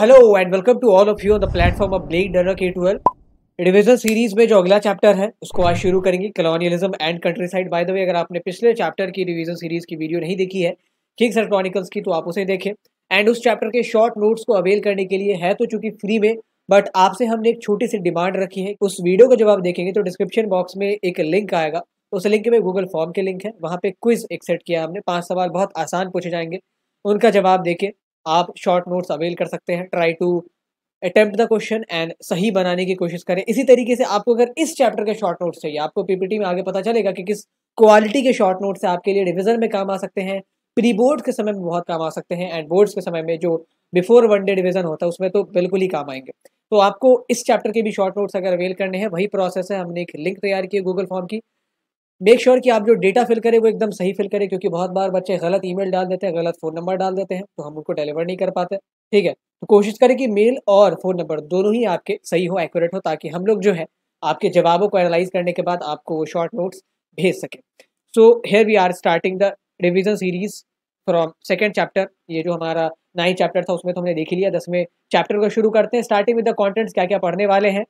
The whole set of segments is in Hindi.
Hello and welcome to all of you on the platform of ब्लेक डर के ट्वेल्व डिविजन सीरीज में जो अगला चैप्टर है उसको आज शुरू करेंगे colonialism and countryside by the way अगर आपने पिछले चैप्टर की डिविजन सीरीज की वीडियो नहीं देखी है किंग्स सर क्रॉनिकल्स की तो आप उसे देखें एंड उस चैप्टर के शॉर्ट नोट्स को अवेल करने के लिए है तो चूंकि फ्री में बट आपसे हमने एक छोटी सी डिमांड रखी है उस वीडियो को जब आप देखेंगे तो डिस्क्रिप्शन बॉक्स में एक लिंक आएगा उस लिंक में गूगल फॉर्म के लिंक है वहाँ पे क्विज एक सेट किया हमने पांच सवाल बहुत आसान पूछे जाएंगे उनका जवाब देके आप शॉर्ट नोट्स अवेल कर सकते हैं try to attempt the question and सही बनाने की कोशिश करें इसी तरीके से आपको अगर इस चैप्टर के शॉर्ट नोट्स चाहिए आपको पीपीटी में आगे पता चलेगा कि किस क्वालिटी के शॉर्ट नोट्स आपके लिए रिविजन में काम आ सकते हैं प्री बोर्ड के समय में बहुत काम आ सकते हैं एंड बोर्ड्स के समय में जो बिफोर वन डे डिवीजन होता है उसमें तो बिल्कुल ही काम आएंगे तो आपको इस चैप्टर के भी शॉर्ट नोट्स अगर अवेल करने हैं वही प्रोसेस है हमने एक लिंक तैयार की है गूगल फॉर्म की मेक श्योर sure कि आप जो डेटा फिल करें वो एकदम सही फिल करें क्योंकि बहुत बार बच्चे गलत ईमेल डाल देते हैं गलत फ़ोन नंबर डाल देते हैं तो हम उनको डिलीवर नहीं कर पाते ठीक है तो कोशिश करें कि मेल और फ़ोन नंबर दोनों ही आपके सही हो एक्यूरेट हो ताकि हम लोग जो है आपके जवाबों को एनालाइज करने के बाद आपको वो शॉर्ट नोट्स भेज सकें so here we are starting the revision series from second chapter ये जो हमारा नाइन चैप्टर था उसमें तो हमने देख लिया दसवें चैप्टर को शुरू करते हैं स्टार्टिंग विद द कॉन्टेंट्स क्या क्या पढ़ने वाले हैं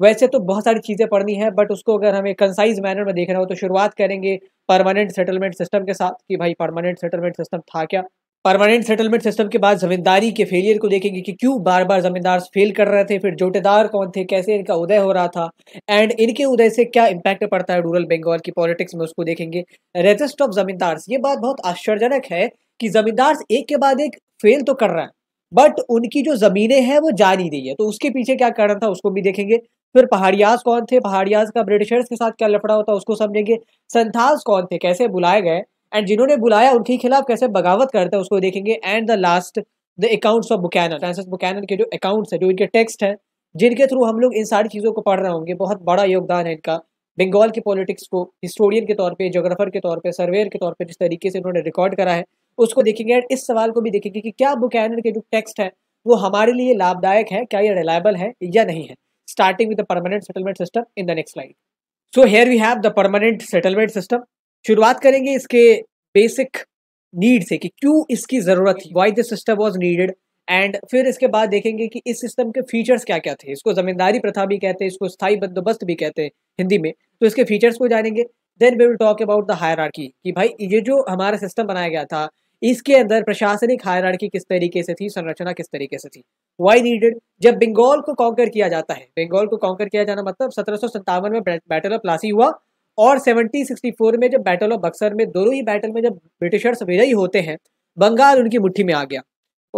वैसे तो बहुत सारी चीज़ें पढ़नी है बट उसको अगर हमें कंसाइज मैनर में देखना हो तो शुरुआत करेंगे परमानेंट सेटलमेंट सिस्टम के साथ कि भाई परमानेंट सेटलमेंट सिस्टम था क्या परमानेंट सेटलमेंट सिस्टम के बाद जमींदारी के फेलियर को देखेंगे कि क्यों बार बार जमींदार फेल कर रहे थे फिर जोटेदार कौन थे कैसे इनका उदय हो रहा था एंड इनके उदय से क्या इम्पैक्ट पड़ता है रूरल बंगाल की पॉलिटिक्स में उसको देखेंगे रेजिस्ट ऑफ जमींदार्स ये बात बहुत आश्चर्यजनक है कि जमींदार्स एक के बाद एक फेल तो कर रहे हैं बट उनकी जो ज़मीनें हैं वो जा नहीं रही है तो उसके पीछे क्या कारण था उसको भी देखेंगे फिर पहाड़ियाज कौन थे पहाड़ियाज का ब्रिटिशर्स के साथ क्या लफड़ा होता उसको समझेंगे संथाल कौन थे कैसे बुलाए गए एंड जिन्होंने बुलाया उनके खिलाफ कैसे बगावत करते हैं उसको देखेंगे and the last the accounts of Buchanan Francis Buchanan के जो अकाउंट्स है जो इनके टेक्स्ट हैं जिनके थ्रू हम लोग इन सारी चीज़ों को पढ़ रहे होंगे बहुत बड़ा योगदान है इनका बंगाल की पॉलिटिक्स को हिस्टोरियन के तौर पे जोग्राफर के तौर पे सर्वेयर के तौर पे जिस तरीके से उन्होंने रिकॉर्ड करा है उसको देखेंगे एंड इस सवाल को भी देखेंगे कि क्या बुकैनन के जो टेक्स्ट है वो हमारे लिए लाभदायक है क्या ये रिलायबल है या नहीं है starting with the permanent settlement system in the next slide. So here we have the permanent settlement system. शुरुआत करेंगे इसके बेसिक नीड से कि क्यों इसकी ज़रूरत थी why this system was needed and फिर इसके बाद देखेंगे कि इस सिस्टम के फीचर्स क्या क्या थे इसको ज़मींदारी प्रथा भी कहते हैं इसको स्थायी बंदोबस्त भी कहते हैं हिंदी में तो इसके फीचर्स को जानेंगे then we will talk about the higher कि भाई ये जो हमारा सिस्टम बनाया गया था इसके अंदर प्रशासनिक हायरार्की किस तरीके से थी संरचना किस तरीके से थी वाई नीडेड जब बंगाल को कॉन्कर किया जाता है बंगाल को कॉन्कर किया जाना मतलब सत्रह में बैटल ऑफ प्लासी हुआ और 1764 में जब बैटल ऑफ बक्सर में दोनों ही बैटल में जब ब्रिटिशर्स विजयी होते हैं बंगाल उनकी मुट्ठी में आ गया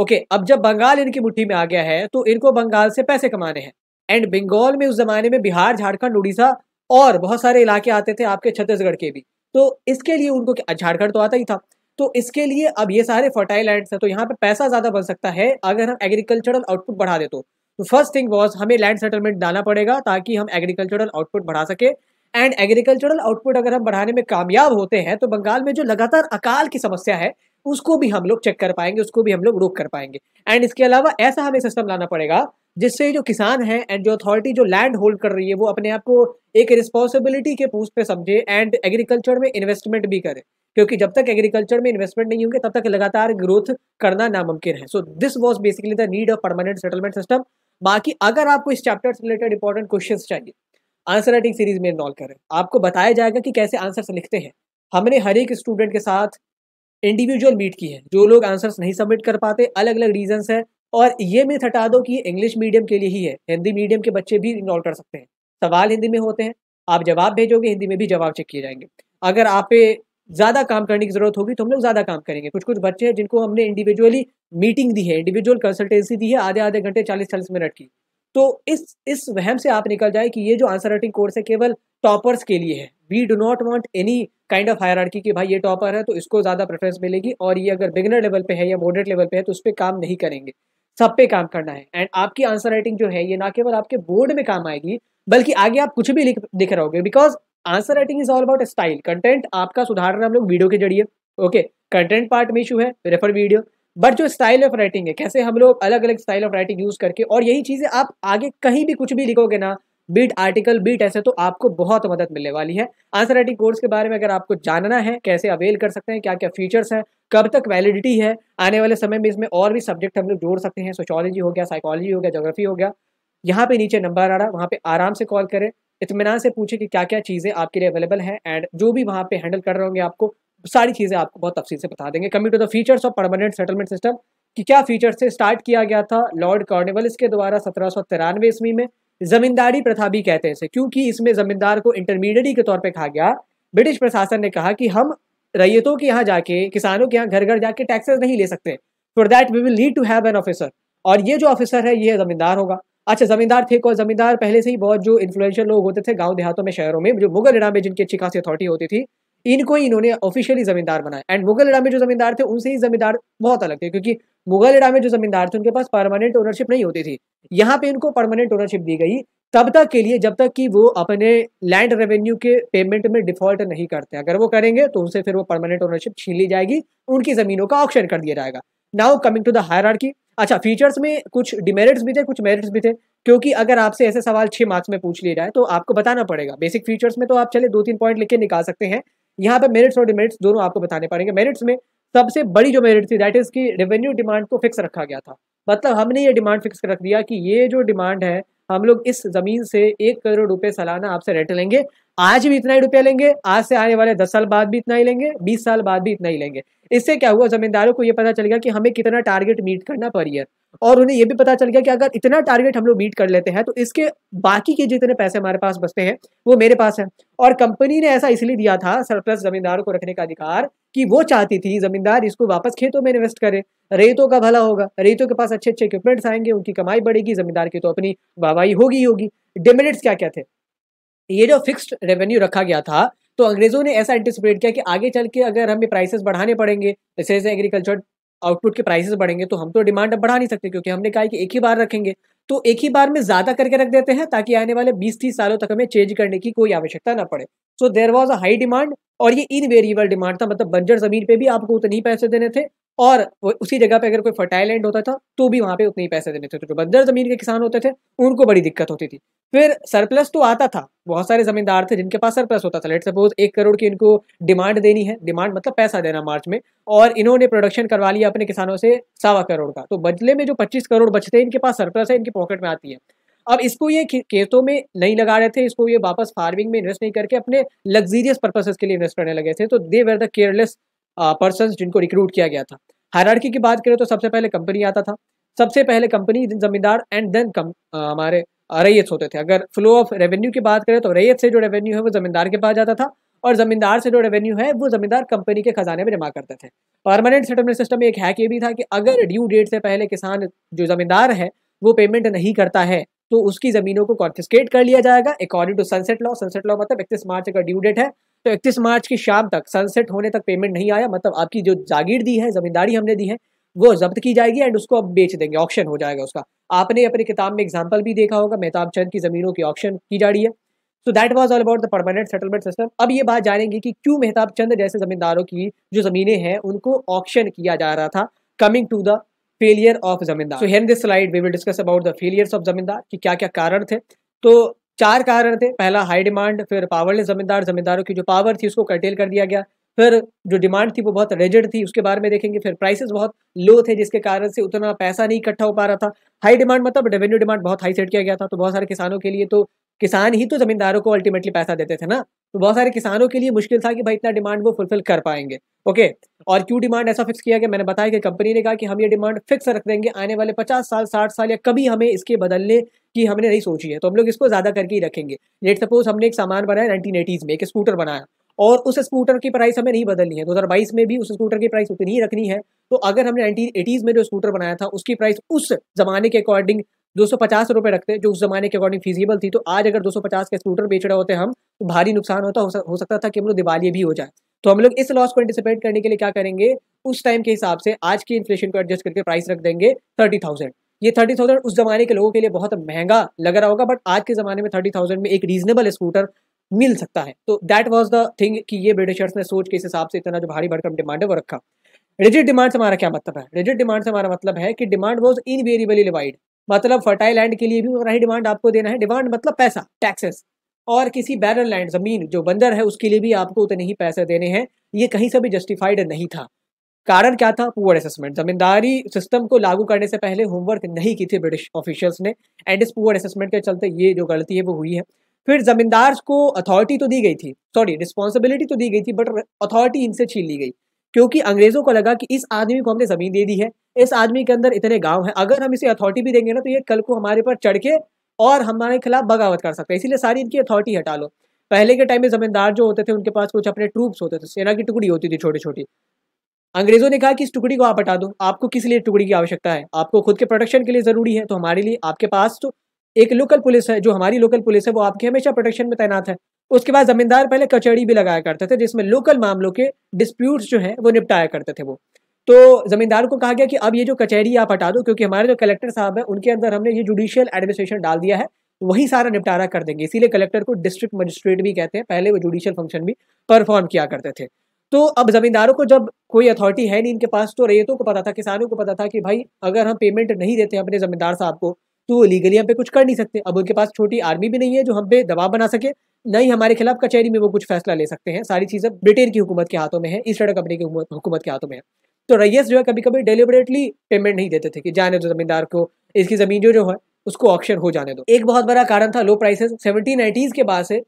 ओके अब जब बंगाल इनकी मुट्ठी में आ गया है तो इनको बंगाल से पैसे कमाने हैं एंड बंगाल में उस जमाने में बिहार झारखंड उड़ीसा और बहुत सारे इलाके आते थे आपके छत्तीसगढ़ के भी तो इसके लिए उनको झारखंड तो आता ही था तो इसके लिए अब ये सारे फर्टाइल लैंड्स हैं तो यहाँ पे पैसा ज़्यादा बन सकता है अगर हम एग्रीकल्चरल आउटपुट बढ़ा दे तो फर्स्ट थिंग वॉज हमें लैंड सेटलमेंट डालना पड़ेगा ताकि हम एग्रीकल्चरल आउटपुट बढ़ा सके एंड एग्रीकल्चरल आउटपुट अगर हम बढ़ाने में कामयाब होते हैं तो बंगाल में जो लगातार अकाल की समस्या है उसको भी हम लोग चेक कर पाएंगे उसको भी हम लोग रोक कर पाएंगे एंड इसके अलावा ऐसा हमें सिस्टम लाना पड़ेगा जिससे जो किसान है एंड जो अथॉरिटी जो लैंड होल्ड कर रही है वो अपने आप को एक रिस्पॉन्सिबिलिटी के पोस्ट पे समझे एंड एग्रीकल्चर में इन्वेस्टमेंट भी करे क्योंकि जब तक एग्रीकल्चर में इन्वेस्टमेंट नहीं होंगे तब तक लगातार ग्रोथ करना नामुमकिन है so this was basically the need of permanent settlement system बाकी अगर आपको इस चैप्टर से रिलेटेड इंपॉर्टेंट क्वेश्चन चाहिए आंसर राइटिंग सीरीज में इन्वॉल्व करें आपको बताया जाएगा कि कैसे आंसर्स लिखते हैं हमने हर एक स्टूडेंट के साथ इंडिविजुअल मीट की है जो लोग आंसर्स नहीं सबमिट कर पाते अलग अलग रीजंस हैं और ये मैं हटा दो कि इंग्लिश मीडियम के लिए ही है हिंदी मीडियम के बच्चे भी इन्वॉल्व कर सकते हैं सवाल हिंदी में होते हैं आप जवाब भेजोगे हिंदी में भी जवाब चेक किए जाएंगे अगर आप ज़्यादा काम करने की ज़रूरत होगी तो हम लोग ज़्यादा काम करेंगे कुछ कुछ बच्चे हैं जिनको हमने इंडिविजुअली मीटिंग दी है इंडिविजुअल कंसल्टेंसी दी है आधे आधे घंटे चालीस चालीस मिनट की तो इस इस वहम से आप निकल जाए कि ये जो आंसर राइटिंग कोर्स है केवल टॉपर्स के लिए है we do not want any kind of hierarchy कि भाई ये टॉपर है तो इसको ज़्यादा प्रेफरेंस मिलेगी और ये अगर बिगनर लेवल पे है या मॉडरेट लेवल पे है तो उस पर काम नहीं करेंगे सब पे काम करना है एंड आपकी आंसर राइटिंग जो है ये ना केवल आपके बोर्ड में काम आएगी बल्कि आगे आप कुछ भी लिख रहे रहोगे because answer writing is all about style content आपका सुधारना हम लोग वीडियो के जरिए ओके कंटेंट पार्ट में इशू है रेफर वीडियो बट जो स्टाइल ऑफ राइटिंग है कैसे हम लोग अलग अलग स्टाइल ऑफ राइटिंग यूज करके और यही चीज़ें आप आगे कहीं भी कुछ भी लिखोगे ना बीट आर्टिकल बीट ऐसे तो आपको बहुत मदद मिलने वाली है आंसर राइटिंग कोर्स के बारे में अगर आपको जानना है कैसे अवेल कर सकते हैं क्या क्या फीचर्स हैं कब तक वैलिडिटी है आने वाले समय में इसमें और भी सब्जेक्ट हम लोग जोड़ सकते हैं सोशोलॉजी हो गया साइकोलॉजी हो गया जोग्राफी हो गया यहाँ पे नीचे नंबर आ रहा वहाँ पे आराम से कॉल करें इतमान से पूछे कि क्या क्या चीज़ें आपके लिए अवेलेबल हैं एंड जो भी वहाँ पे हैंडल कर रहे होंगे आपको सारी चीज़ें आपको बहुत तफसील से बता देंगे coming to the features of permanent settlement system कि क्या फीचर्स से स्टार्ट किया गया था लॉर्ड कॉर्निवल के द्वारा सत्रह सौ तिरानवे ईस्वी में जमींदारी प्रथा भी कहते हैं इसे क्योंकि इसमें जमींदार को इंटरमीडियटी के तौर पर कहा गया ब्रिटिश प्रशासन ने कहा कि हम रैयतों के यहाँ जाके किसानों के यहाँ घर घर जाके टैक्सेस नहीं ले सकते for that we will need to have an officer और ये जो ऑफिसर है ये जमींदार होगा अच्छा जमींदार थे और जमींदार पहले से ही बहुत जो इन्फ्लुएंशियल लोग होते थे गाँव देहातों में शहरों में जो मुगल इरा में जिनकी अच्छी खासी अथॉरिटी होती थी इनको ही इन्होंने ऑफिशियली जमींदार बनाया एंड मुगल इरा में जो जमींदार थे उनसे ही जमींदार बहुत अलग थे क्योंकि मुगल इरा में जो जमींदार थे उनके पास परमानेंट ओनरशिप नहीं होती थी यहाँ पे इनको परमानेंट ओनरशिप दी गई तब तक के लिए जब तक कि वो अपने लैंड रेवेन्यू के पेमेंट में डिफॉल्ट नहीं करते अगर वो करेंगे तो उनसे फिर वो परमानेंट ओनरशिप छीन ली जाएगी उनकी जमीनों का ऑप्शन कर दिया जाएगा now coming to the higher अच्छा फीचर्स में कुछ डिमेरिट्स भी थे कुछ मेरिट्स भी थे क्योंकि अगर आपसे ऐसे सवाल छः मार्क्स में पूछ लिया जाए तो आपको बताना पड़ेगा बेसिक फीचर्स में तो आप चले दो तीन पॉइंट लिख के निकाल सकते हैं यहाँ पर मेरिट्स और डिमेरिट्स दोनों आपको बताने पड़ेंगे मेरिट्स में सबसे बड़ी जो मेरिट थी दैट इज़ की रेवेन्यू डिमांड को फिक्स रखा गया था मतलब हमने ये डिमांड फिक्स रख दिया कि ये जो डिमांड है हम लोग इस जमीन से एक करोड़ रुपए सालाना आपसे रेट लेंगे आज भी इतना ही रुपया लेंगे आज से आने वाले दस साल बाद भी इतना ही लेंगे बीस साल बाद भी इतना ही लेंगे इससे क्या हुआ जमींदारों को यह पता चलेगा कि हमें कितना टारगेट मीट करना पर ईयर और उन्हें यह भी पता चल गया कि अगर इतना टारगेट हम लोग मीट कर लेते हैं तो इसके बाकी के जितने पैसे हमारे पास बचते हैं वो मेरे पास है और कंपनी ने ऐसा इसलिए दिया था सरप्लस जमींदारों को रखने का अधिकार कि वो चाहती थी जमींदार इसको वापस खेतों में इन्वेस्ट करे रेतों का भला होगा रेतों के पास अच्छे अच्छे इक्विपमेंट्स आएंगे उनकी कमाई बढ़ेगी जमींदार की तो अपनी वाहवाही होगी होगी डिमेरिट्स क्या क्या थे ये जो फिक्स्ड रेवेन्यू रखा गया था तो अंग्रेजों ने ऐसा एंटिसिपेट किया कि आगे चल के अगर हमें प्राइसेस बढ़ाने पड़ेंगे जैसे जैसे एग्रीकल्चर आउटपुट के प्राइसेस बढ़ेंगे तो हम तो डिमांड अब बढ़ा नहीं सकते क्योंकि हमने कहा कि एक ही बार रखेंगे तो एक ही बार में ज़्यादा करके रख देते हैं ताकि आने वाले बीस तीस सालों तक हमें चेंज करने की कोई आवश्यकता ना पड़े so there was a high demand और ये इनवेरिएबल डिमांड था मतलब बंजर जमीन पे भी आपको उतने ही पैसे देने थे और उसी जगह पे अगर कोई फर्टाइल लैंड होता था तो भी वहाँ पे उतने ही पैसे देने थे तो जो बंजर ज़मीन के किसान होते थे उनको बड़ी दिक्कत होती थी फिर सरप्लस तो आता था बहुत सारे ज़मींदार थे जिनके पास सरप्लस होता था लेट सपोज एक करोड़ की इनको डिमांड देनी है डिमांड मतलब पैसा देना मार्च में और इन्होंने प्रोडक्शन करवा लिया अपने किसानों से सावा करोड़ का तो बदले में जो पच्चीस करोड़ बचते हैं इनके पास सरप्लस है इनकी पॉकेट में आती है अब इसको ये खेतों में नहीं लगा रहे थे इसको ये वापस फार्मिंग में इन्वेस्ट नहीं करके अपने लग्जीरियस पर्पसेस के लिए इन्वेस्ट करने लगे थे तो they were the careless person जिनको रिक्रूट किया गया था हायरार्की की बात करें तो सबसे पहले कंपनी आता था सबसे पहले कंपनी जमींदार एंड देन कम, हमारे रैयत होते थे अगर फ्लो ऑफ रेवेन्यू की बात करें तो रैयत से जो रेवेन्यू है वो जमींदार के पास जाता था और जमींदार से जो रेवेन्यू है वो जमींदार कंपनी के खजाने में जमा करते थे परमानेंट सेटलमेंट सिस्टम में एक हैक ये भी था कि अगर ड्यू डेट से पहले किसान जो जमींदार है वो पेमेंट नहीं करता है तो उसकी ज़मीनों को कॉन्फिस्केट कर लिया जाएगा according to sunset law sunset law मतलब इकतीस मार्च का ड्यू डेट है तो इकतीस मार्च की शाम तक सनसेट होने तक पेमेंट नहीं आया मतलब आपकी जो जागीर दी है ज़मींदारी हमने दी है वो जब्त की जाएगी एंड उसको अब बेच देंगे ऑप्शन हो जाएगा उसका आपने अपनी किताब में एग्जाम्पल भी देखा होगा मेहताब चंद की ज़मीनों की ऑप्शन की जा रही है so that was all about the permanent settlement system अब ये बात जानेंगे कि क्यों मेहताब चंद जैसे ज़मींदारों की जो ज़मीनें हैं उनको ऑप्शन किया जा रहा था coming to the failure of zamindar so in this slide we will discuss about the failure of zamindar कि क्या क्या कारण थे तो चार कारण थे पहला हाई डिमांड फिर पावरलेस जमींदार जमींदारों की जो पावर थी उसको कर्टेल कर दिया गया फिर जो डिमांड थी वो बहुत रेजेड थी उसके बारे में देखेंगे फिर प्राइसेस बहुत लो थे जिसके कारण से उतना पैसा नहीं इकट्ठा हो पा रहा था हाई डिमांड मतलब रेवेन्यू डिमांड बहुत हाई सेट किया गया था तो बहुत सारे किसानों के लिए तो किसान ही तो जमींदारों को अल्टीमेटली पैसा देते थे ना तो बहुत सारे किसानों के लिए मुश्किल था कि भाई इतना डिमांड वो फुलफिल कर पाएंगे ओके और क्यों डिमांड ऐसा फिक्स किया गया मैंने बताया कि कंपनी ने कहा कि हम ये डिमांड फिक्स रख देंगे आने वाले पचास साल साठ साल या कभी हमें इसके बदलने की हमने नहीं सोची है तो हम लोग इसको ज़्यादा करके ही रखेंगे लेट सपोज हमने एक सामान बनाया नाइनटीन एटीज़ में एक स्कूटर बनाया और उस स्कूटर की प्राइस हमें नहीं बदलनी है बाईस में भी उस स्कूटर की प्राइस उतनी ही रखनी है तो अगर हमने नाइनटीन एटीज़ में जो स्कूटर बनाया था उसकी प्राइस उस जमाने के अकॉर्डिंग दो सौ पचास रुपये रखते जो उस जमाने के अकॉर्डिंग फीजिबल थी तो आज अगर दो सौ पचास के स्कूटर बेच रहे होते हम तो भारी नुकसान होता हो सकता था कि हम लोग दिवाली भी हो जाए तो हम लोग इस लॉस को एंटिसिपेट करने के लिए क्या करेंगे उस टाइम के हिसाब से आज की इन्फ्लेशन को एडजस्ट करके प्राइस रख देंगे थर्टी थाउजेंड ये थर्टी थाउजेंड उस जमाने के लोगों के लिए बहुत महंगा लग रहा होगा बट आज के ज़माने में थर्टी थाउजेंड में एक रीजनेबल स्कूटर मिल सकता है तो दैट वॉज द थिंग कि ये ब्रिटिशर्स ने सोच के इस हिसाब से इतना जो भारी भरकम डिमांड है वो रखा रिजिट डिमांड से हमारा क्या मतलब है रिजिट डिमांड से हमारा मतलब है कि demand was invariably divide मतलब फर्टाइल लैंड के लिए भी उतना ही डिमांड आपको देना है डिमांड मतलब पैसा टैक्सेस और किसी बैरल लैंड ज़मीन जो बंदर है उसके लिए भी आपको उतने ही पैसे देने हैं ये कहीं से भी जस्टिफाइड नहीं था कारण क्या था पुअर असेसमेंट जमींदारी सिस्टम को लागू करने से पहले होमवर्क नहीं की थी ब्रिटिश ऑफिशियल्स ने एंड इस पुअर असेसमेंट के चलते ये जो गलती है वो हुई है फिर जमींदार को अथॉरिटी तो दी गई थी सॉरी रिस्पॉन्सिबिलिटी तो दी गई थी बट अथॉरिटी इनसे छीन ली गई क्योंकि अंग्रेजों को लगा कि इस आदमी को हमने जमीन दे दी है इस आदमी के अंदर इतने गांव हैं अगर हम इसे अथॉरिटी भी देंगे ना तो ये कल को हमारे पर चढ़ के और हमारे खिलाफ बगावत कर सकते हैं इसीलिए सारी इनकी अथॉरिटी हटा लो पहले के टाइम में जमींदार जो होते थे उनके पास कुछ अपने ट्रूप्स होते थे सेना की टुकड़ी होती थी छोटी छोटी अंग्रेजों ने कहा कि इस टुकड़ी को आप हटा दो आपको किस लिए टुकड़ी की आवश्यकता है आपको खुद के प्रोटेक्शन के लिए ज़रूरी है तो हमारे लिए आपके पास तो एक लोकल पुलिस है जो हमारी लोकल पुलिस है वो आपके हमेशा प्रोटेक्शन में तैनात है उसके बाद जमींदार पहले कचहरी भी लगाया करते थे जिसमें लोकल मामलों के डिस्प्यूट्स जो हैं वो निपटाया करते थे वो तो ज़मींदार को कहा गया कि अब ये जो कचहरी आप हटा दो क्योंकि हमारे जो कलेक्टर साहब हैं उनके अंदर हमने ये जुडिशियल एडमिनिस्ट्रेशन डाल दिया है वही सारा निपटारा कर देंगे इसीलिए कलेक्टर को डिस्ट्रिक्ट मजिस्ट्रेट भी कहते हैं पहले वो जुडिशियल फंक्शन भी परफॉर्म किया करते थे तो अब ज़मींदारों को जब कोई अथॉरिटी है नहीं इनके पास तो रैयतों को पता था किसानों को पता था कि भाई अगर हम पेमेंट नहीं देते अपने ज़मींदार साहब को तो वो लीगली हम पे कुछ कर नहीं सकते अब उनके पास छोटी आर्मी भी नहीं है जो हम पे दबाव बना सके न ही हमारे खिलाफ कचहरी में वो कुछ फैसला ले सकते हैं सारी चीज़ें ब्रिटेन की हुकूमत के हाथों में है ईस्टर्न कंपनी की हुकूमत के हाथों में है तो रैयस जो है कभी कभी डिलिबरेटली पेमेंट नहीं देते थे कि जाने दो जमींदार को इसकी ज़मीन जो जो है उसको ऑप्शन हो जाने दो एक बहुत बड़ा कारण था लो प्राइसेस सेवनटीन नाइनटीज के बाद से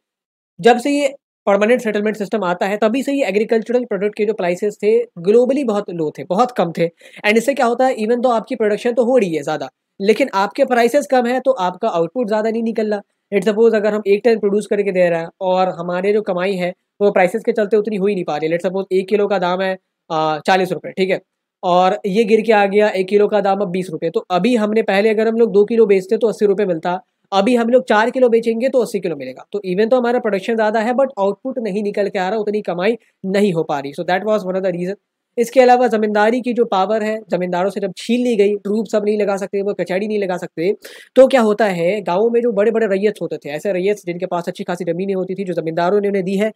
जब से ये परमानेंट सेटलमेंट सिस्टम आता है तभी से ये एग्रीकल्चरल प्रोडक्ट के जो प्राइसेस थे ग्लोबली बहुत लो थे बहुत कम थे एंड इससे क्या होता है इवन तो आपकी प्रोडक्शन तो हो रही है ज़्यादा लेकिन आपके प्राइसेस कम है तो आपका आउटपुट ज़्यादा नहीं निकल रहा इट सपोज अगर हम एक टन प्रोड्यूस करके दे रहे हैं और हमारे जो कमाई है वो प्राइसेस के चलते उतनी हो ही नहीं पा रही लेट सपोज एक किलो का दाम है चालीस रुपये ठीक है और ये गिर के आ गया एक किलो का दाम अब बीस रुपये तो अभी हमने पहले अगर हम लोग दो किलो बेचते तो अस्सी रुपये मिलता अभी हम लोग चार किलो बेचेंगे तो अस्सी किलो मिलेगा तो इवन तो हमारा प्रोडक्शन ज़्यादा है बट आउटपुट नहीं निकल के आ रहा उतनी कमाई नहीं हो पा रही so that was one of the reason इसके अलावा ज़मींदारी की जो पावर है ज़मींदारों से जब छीन ली गई रूप सब नहीं लगा सकते वो कचहरी नहीं लगा सकते तो क्या होता है गाँव में जो बड़े बड़े रैयत होते थे ऐसे रैयत जिनके पास अच्छी खासी ज़मीनें होती थी जो ज़मींदारों ने उन्हें दी है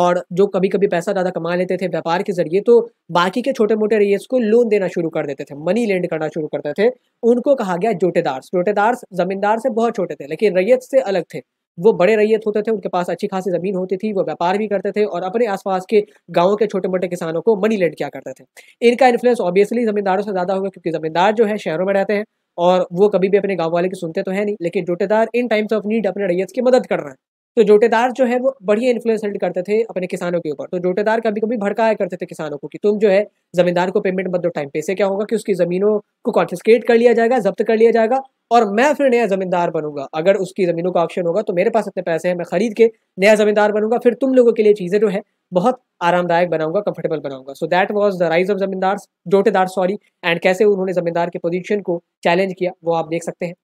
और जो कभी कभी पैसा ज़्यादा कमा लेते थे व्यापार के जरिए तो बाकी के छोटे मोटे रैयत को लोन देना शुरू कर देते थे मनी लेंड करना शुरू करते थे उनको कहा गया जोटेदार्स जोटेदार्स ज़मींदार से बहुत छोटे थे लेकिन रैयत से अलग थे वो बड़े रैयत होते थे उनके पास अच्छी खासी ज़मीन होती थी वो व्यापार भी करते थे और अपने आसपास के गाँव के छोटे मोटे किसानों को मनी लेंड किया करते थे इनका इन्फ्लुएंस ऑब्वियसली ज़मींदारों से ज़्यादा होगा क्योंकि ज़मींदार जो है शहरों में रहते हैं और वो कभी भी अपने गाँव वाले की सुनते तो है नहीं लेकिन jotedar in times of need अपने रैयत की मदद कर रहे हैं तो जोटेदार जो है वो बढ़िया इन्फ्लुएंस हेल्ड करते थे अपने किसानों के ऊपर तो जोटेदार कभी कभी भड़काया करते थे किसानों को कि तुम जो है जमींदार को पेमेंट मत दो टाइम पे से क्या होगा कि उसकी जमीनों को कॉन्फिस्केट कर लिया जाएगा जब्त कर लिया जाएगा और मैं फिर नया ज़मींदार बनूंगा अगर उसकी ज़मीनों का ऑप्शन होगा तो मेरे पास इतने पैसे हैं मैं ख़रीद के नया ज़मींदार बनूंगा फिर तुम लोगों के लिए चीज़ें जो है बहुत आरामदायक बनाऊंगा कंफर्टेबल बनाऊंगा so that was the rise of zamindar jotedar sorry and कैसे उन्होंने ज़मींदार के पोजिशन को चैलेंज किया वो आप देख सकते हैं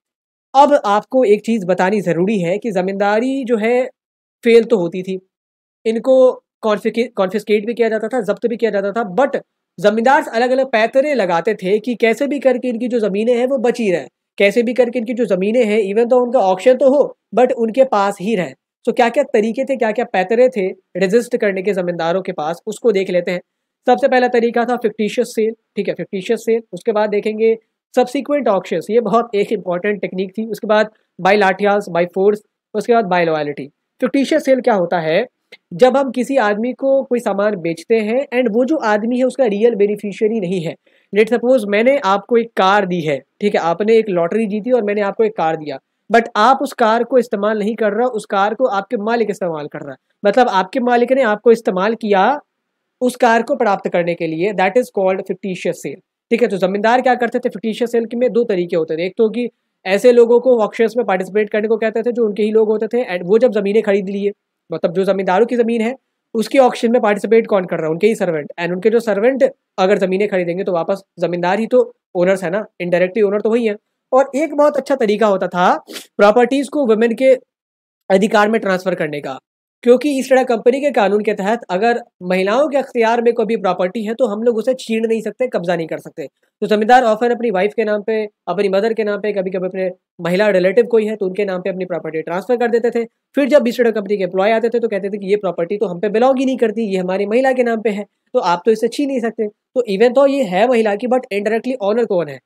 अब आपको एक चीज़ बतानी ज़रूरी है कि ज़मींदारी जो है फेल तो होती थी इनको कॉन्फिस्केट भी किया जाता था जब्त भी किया जाता था बट ज़मींदार अलग अलग पैतरे लगाते थे कि कैसे भी करके इनकी जो ज़मीनें हैं वो बची रहें कैसे भी करके इनकी जो ज़मीनें हैं इवन तो उनका ऑप्शन तो हो बट उनके पास ही रहें तो क्या क्या तरीके थे क्या क्या पैतरे थे रजिस्ट करने के ज़मींदारों के पास उसको देख लेते हैं सबसे पहला तरीका था फिफ्टीशियस सेल ठीक है फिफ्टीशियस सेल उसके बाद देखेंगे सबसिक्वेंट ऑप्शन ये बहुत एक इंपॉर्टेंट टेक्निक थी उसके बाद बाई लाठियाल्स बाई फोर्स उसके बाद बाई लॉयलिटी फिफ्टीशियस सेल क्या होता है जब हम किसी आदमी को कोई सामान बेचते हैं एंड वो जो आदमी है उसका रियल बेनिफिशियरी नहीं है लेट सपोज मैंने आपको एक कार दी है ठीक है आपने एक लॉटरी जीती और मैंने आपको एक कार दिया बट आप उस कार को इस्तेमाल नहीं कर रहा उस कार को आपके मालिक इस्तेमाल कर रहा है मतलब आपके मालिक ने आपको इस्तेमाल किया उस कार को प्राप्त करने के लिए that is called fictitious sale ठीक है तो जमींदार क्या करते थे फिफ्टिशियस सेल के में दो तरीके होते थे एक तो कि ऐसे लोगों को ऑक्शन में पार्टिसिपेट करने को कहते थे जो उनके ही लोग होते थे एंड वो जब ज़मीनें खरीद लिए मतलब जो जमींदारों की ज़मीन है उसके ऑक्शन में पार्टिसिपेट कौन कर रहा है उनके ही सर्वेंट एंड उनके जो सर्वेंट अगर ज़मीनें खरीदेंगे तो वापस ज़मींदार ही तो ओनर्स है ना इनडायरेक्टली ओनर तो वही है और एक बहुत अच्छा तरीका होता था प्रॉपर्टीज़ को वुमेन के अधिकार में ट्रांसफ़र करने का क्योंकि इस तरह कंपनी के कानून के तहत अगर महिलाओं के अख्तियार में कोई भी प्रॉपर्टी है तो हम लोग उसे छीन नहीं सकते कब्जा नहीं कर सकते तो जमींदार ऑफर अपनी वाइफ के नाम पे अपनी मदर के नाम पे कभी कभी अपने महिला रिलेटिव कोई है तो उनके नाम पे अपनी प्रॉपर्टी ट्रांसफर कर देते थे फिर जब इस तरह कंपनी के एम्प्लॉय आते थे तो कहते थे कि ये प्रॉपर्टी तो हम पे बिलोंग ही नहीं करती ये हमारी महिला के नाम पे है तो आप तो इसे छीन नहीं सकते तो इवन तो ये है महिला की बट इनडायरेक्टली ऑनर कौन है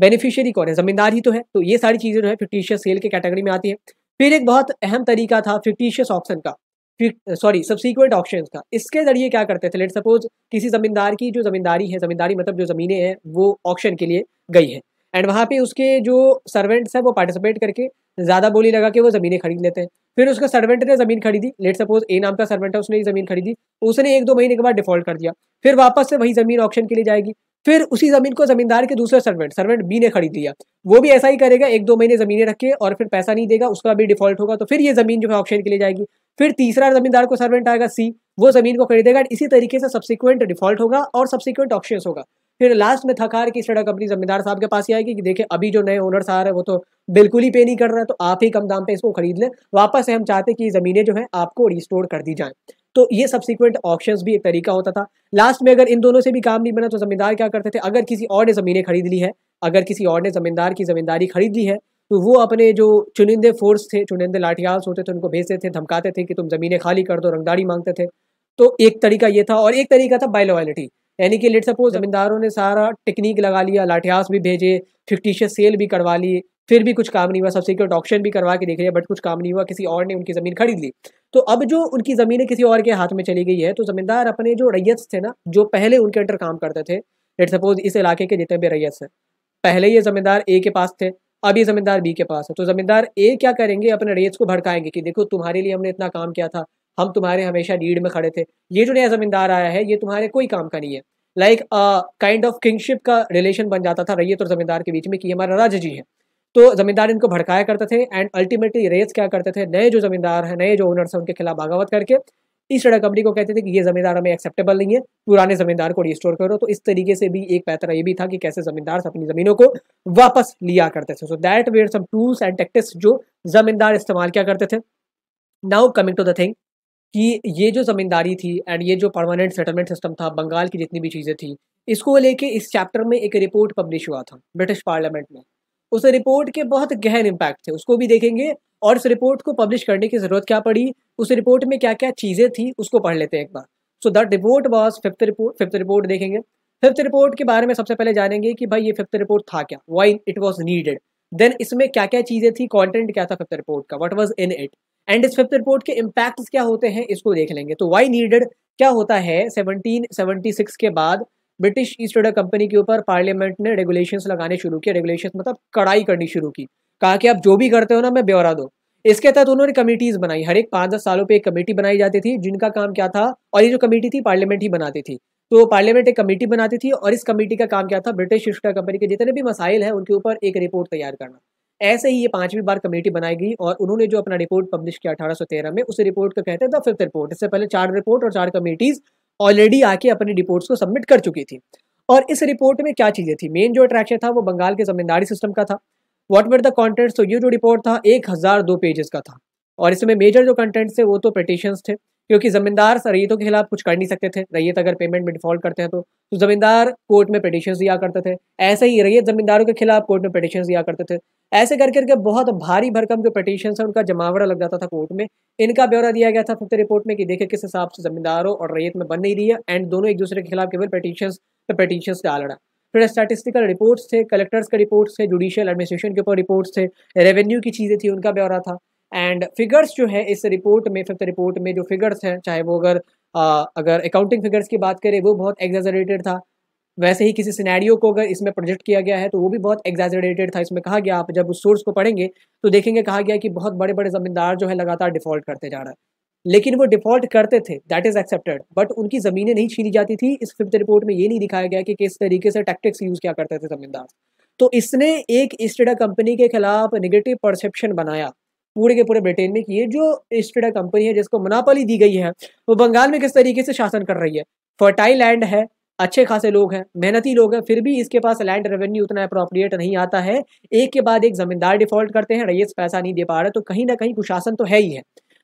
बेनिफिशियरी कौन है जमींदार ही तो है तो ये सारी चीज़ें जो है फिफ्टीशियस सेल के कैटेगरी में आती है फिर एक बहुत अहम तरीका था फिफ्टीशियस ऑप्शन का सॉरी सब्सिक्वेंट ऑप्शन का इसके जरिए क्या करते थे लेट सपोज किसी जमींदार की जो जमींदारी है जमींदारी मतलब जो ज़मीनें हैं वो ऑप्शन के लिए गई है एंड वहाँ पे उसके जो सर्वेंट्स हैं वो पार्टिसिपेट करके ज़्यादा बोली लगा के वो ज़मीनें खरीद लेते हैं फिर उसका सर्वेंट ने ज़मीन खरीदी लेट सपोज ए नाम का सर्वेंट है उसने ज़मीन खरीदी उसने एक दो महीने के बाद डिफॉल्ट कर दिया फिर वापस से वही ज़मीन ऑप्शन के लिए जाएगी फिर उसी जमीन को जमींदार के दूसरे सर्वेंट सर्वेंट बी ने खरीद लिया वो भी ऐसा ही करेगा एक दो महीने जमीनें रखे और फिर पैसा नहीं देगा उसका भी डिफॉल्ट होगा तो फिर ये जमीन जो है ऑप्शन के लिए जाएगी फिर तीसरा जमींदार को सर्वेंट आएगा सी वो जमीन को खरीदेगा इसी तरीके से सब्सिक्वेंट डिफॉल्ट होगा और सब्सिक्वेंट ऑप्शन होगा फिर लास्ट में थकार की सड़क अपनी जमींदार साहब के पास ही आएगी कि देखे अभी जो नए ओनर्स आ रहे हैं वो तो बिल्कुल ही पे नहीं कर रहे हैं तो आप ही कम दाम पे इसको खरीद लें वापस से हम चाहते हैं कि ये ज़मीनें जो हैं आपको रिस्टोर कर दी जाएं तो ये सबसिक्वेंट ऑप्शंस भी एक तरीका होता था लास्ट में अगर इन दोनों से भी काम नहीं बना तो ज़मींदार क्या करते थे अगर किसी और ने ज़मीनें खरीद ली है अगर किसी और ने ज़मींदार की ज़मींदारी खरीद ली है तो वो अपने जो चुनिंदे फोर्स थे चुनिंदे लाठियाल होते थे उनको भेजते थे धमकाते थे कि तुम ज़मीनें खाली कर दो रंगदारी मांगते थे तो एक तरीका ये था और एक तरीका था बाई लॉयलिटी यानी कि लेट सपोज ज़मींदारों ने सारा टेक्निक लगा लिया लाठियास भी भेजे फिफ्टीशियस सेल भी करवा ली फिर भी कुछ काम नहीं हुआ सब्सिक्वेंट ऑप्शन भी करवा के देख रहे हैं बट कुछ काम नहीं हुआ किसी और ने उनकी ज़मीन खरीद ली तो अब जो उनकी ज़मीनें किसी और के हाथ में चली गई है तो ज़मींदार अपने जो रैयत थे ना जो पहले उनके अंडर काम करते थे लेट सपोज इस इलाके के जितने भी रैयत हैं पहले ये ज़मींदार ए के पास थे अब ये ज़मींदार बी के पास है तो ज़मींदार ए क्या करेंगे अपने रैयत को भड़काएंगे कि देखो तुम्हारे लिए हमने इतना काम किया था हम तुम्हारे हमेशा डीड में खड़े थे ये जो नया ज़मींदार आया है ये तुम्हारे कोई काम का नहीं है लाइक काइंड ऑफ किंगशिप का रिलेशन बन जाता था रैयत और ज़मींदार के बीच में कि हमारा राजा जी है तो जमींदार इनको भड़काया करते थे एंड अल्टीमेटली रेस क्या करते थे नए जो जमींदार हैं नए जो ओनर्स हैं उनके खिलाफ बगावत करके इस सड़क कंपनी को कहते थे कि ये जमींदार हमें एक्सेप्टेबल नहीं है पुराने जमींदार को रिस्टोर करो तो इस तरीके से भी एक पैतरा ये भी था कि कैसे जमींदार अपनी जमीनों को वापस लिया करते थे so that were some tools and tactics जो जमींदार इस्तेमाल क्या करते थे now coming to the thing कि ये जो ज़मींदारी थी एंड ये जो परमानेंट सेटलमेंट सिस्टम था बंगाल की जितनी भी चीज़ें थी इसको लेके इस चैप्टर में एक रिपोर्ट पब्लिश हुआ था ब्रिटिश पार्लियामेंट में उस रिपोर्ट के बहुत गहन इम्पैक्ट थे उसको भी देखेंगे और उस रिपोर्ट को पब्लिश करने की ज़रूरत क्या पड़ी उस रिपोर्ट में क्या क्या चीज़ें थी उसको पढ़ लेते हैं एक बार so that report was fifth report fifth report देखेंगे फिफ्थ रिपोर्ट के बारे में सबसे पहले जानेंगे कि भाई ये फिफ्थ रिपोर्ट था क्या why it was needed then इसमें क्या क्या चीज़ें थी कॉन्टेंट क्या था फिफ्थ रिपोर्ट का what was in it and इस फिफ्थ रिपोर्ट के इम्पैक्ट क्या होते हैं इसको देख लेंगे तो वाई नीडेड क्या होता है सेवनटीन सिक्स के बाद ब्रिटिश ईस्ट इंडिया कंपनी के ऊपर पार्लियामेंट ने रेगुलेशंस लगाने शुरू किए रेगुलेशन मतलब कड़ाई करनी शुरू की कहा कि आप जो भी करते हो ना मैं ब्यौरा दो इसके तहत उन्होंने कमेटीज बनाई हर एक पांच दस सालों पे एक कमेटी बनाई जाती थी जिनका काम क्या था और ये जो कमेटी थी पार्लियामेंट ही बनाती थी तो पार्लियामेंट एक कमेटी बनाती थी और इस कमेटी का काम क्या था ब्रिटिश ईस्ट इंडिया कंपनी के जितने भी मसाइल हैं उनके ऊपर एक रिपोर्ट तैयार करना ऐसे ही ये पांचवी बार कमेटी बनाई गई और उन्होंने जो अपना रिपोर्ट पब्लिश किया अठारह में उस रिपोर्ट को कहते हैं द फिफ्थ रिपोर्ट इससे पहले चार रिपोर्ट और चार कमेटीज ऑलरेडी आके अपनी रिपोर्ट्स को सबमिट कर चुकी थी और इस रिपोर्ट में क्या चीज़ें थी मेन जो अट्रैक्शन था वो बंगाल के जमींदारी सिस्टम का था वॉट वर द कॉन्टेंट्स तो ये जो रिपोर्ट था एक हज़ार दो पेजेस का था और इसमें मेजर जो कंटेंट्स थे वो तो पेटिशन थे क्योंकि जमींदार रैयतों के खिलाफ कुछ कर नहीं सकते थे रैयत अगर पेमेंट में डिफॉल्ट करते हैं तो, तो जमींदार कोर्ट में पटिशन दिया करते थे ऐसे ही रैयत जमींदारों के खिलाफ कोर्ट में पटिशन दिया करते थे ऐसे कर करके बहुत भारी भरकम जो पटिशन है उनका जमावड़ा लग जाता था कोर्ट में इनका ब्यौरा दिया गया था फिफ्थ रिपोर्ट में कि देखे किस हिसाब से जमींदारों और रैयत में बन नहीं रही है एंड दोनों एक दूसरे के खिलाफ केवल पटिशन पे पटिशन डाल रहा फिर स्टैटिस्टिकल रिपोर्ट्स थे कलेक्टर्स के रिपोर्ट्स थे जुडिशियल एडमिनिस्ट्रेशन के ऊपर रिपोर्ट्स थे रेवेन्यू की चीज़ें थी उनका ब्यौरा था एंड फिगर्स जो है इस रिपोर्ट में फिफ्थ रिपोर्ट में जो फिगर्स हैं चाहे वो अगर आ, अगर अकाउंटिंग फिगर्स की बात करें वो बहुत एग्जाजरेटेड था वैसे ही किसी सिनेरियो को अगर इसमें प्रोजेक्ट किया गया है तो वो भी बहुत एग्जाजरेटेड था इसमें कहा गया आप जब उस सोर्स को पढ़ेंगे तो देखेंगे कहा गया कि बहुत बड़े बड़े जमींदार जो है लगातार डिफॉल्ट करते जा रहा है लेकिन वो डिफॉल्ट करते थे दैट इज़ एक्सेप्टेड बट उनकी ज़मीनें नहीं छीनी जाती थी इस फिफ्थ रिपोर्ट में ये नहीं दिखाया गया कि किस तरीके से टैक्टिक्स यूज़ किया करते थे जमींदार तो इसने एक ईस्टडा कंपनी के खिलाफ निगेटिव परसेप्शन बनाया पूरे के पूरे ब्रिटेन में कि ये जो ईस्ट इंडिया कंपनी है जिसको मनापाली दी गई है वो बंगाल में किस तरीके से शासन कर रही है फर्टाइल लैंड है अच्छे खासे लोग हैं मेहनती लोग हैं फिर भी इसके पास लैंड रेवेन्यू उतना अप्रोप्रिएट नहीं आता है एक के बाद एक जमींदार डिफॉल्ट करते हैं रईस पैसा नहीं दे पा रहे तो कहीं ना कहीं कुशासन तो है ही है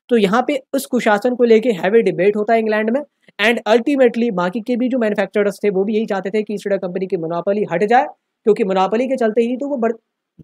तो यहाँ पे उस कुशासन को लेके हैवी डिबेट होता है इंग्लैंड में एंड अल्टीमेटली बाकी के भी जो मैन्युफैक्चरर्स थे वो भी यही चाहते थे कि ईस्ट इंडिया कंपनी की मुनापली हट जाए क्योंकि मुनापली के चलते ही तो वो